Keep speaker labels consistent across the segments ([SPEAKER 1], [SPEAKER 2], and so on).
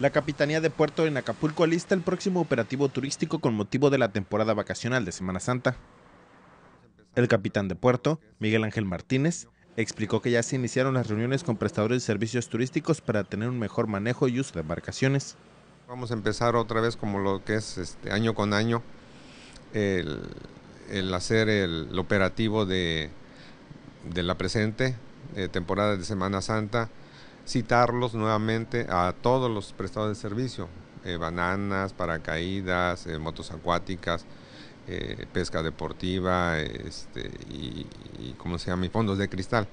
[SPEAKER 1] La Capitanía de Puerto en Acapulco alista el próximo operativo turístico con motivo de la temporada vacacional de Semana Santa. El capitán de puerto, Miguel Ángel Martínez, explicó que ya se iniciaron las reuniones con prestadores de servicios turísticos para tener un mejor manejo y uso de embarcaciones. Vamos a empezar otra vez como lo que es este, año con año,
[SPEAKER 2] el, hacer el, operativo de, la presente eh, temporada de Semana Santa, citarlos nuevamente a todos los prestados de servicio, eh, bananas, paracaídas, eh, motos acuáticas, eh, pesca deportiva este, y, ¿cómo se fondos de cristal.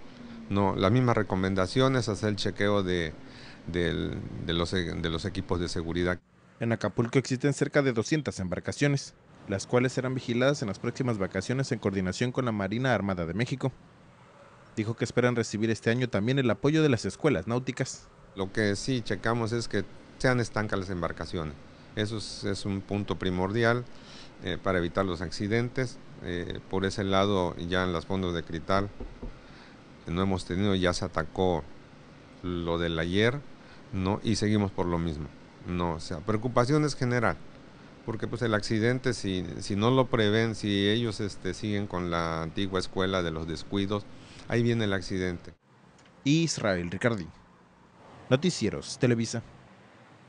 [SPEAKER 2] No, misma recomendación es hacer el chequeo de, los,
[SPEAKER 1] de los equipos de seguridad. En Acapulco existen cerca de 200 embarcaciones, las cuales serán vigiladas en las próximas vacaciones en coordinación con la Marina Armada de México. Dijo que esperan recibir este año también el apoyo de las escuelas náuticas. Lo que sí checamos es
[SPEAKER 2] que sean estancas las embarcaciones. Eso es, un punto primordial eh, para evitar los accidentes. Eh, por ese lado, ya en las fondos de Crital no hemos tenido, ya se atacó lo del ayer, ¿no? Y seguimos por lo mismo. No, o sea, preocupación es general porque pues el accidente si, si no lo prevén, si ellos este, siguen con la antigua escuela de los descuidos, ahí viene el accidente. Israel Ricardín, Noticieros Televisa.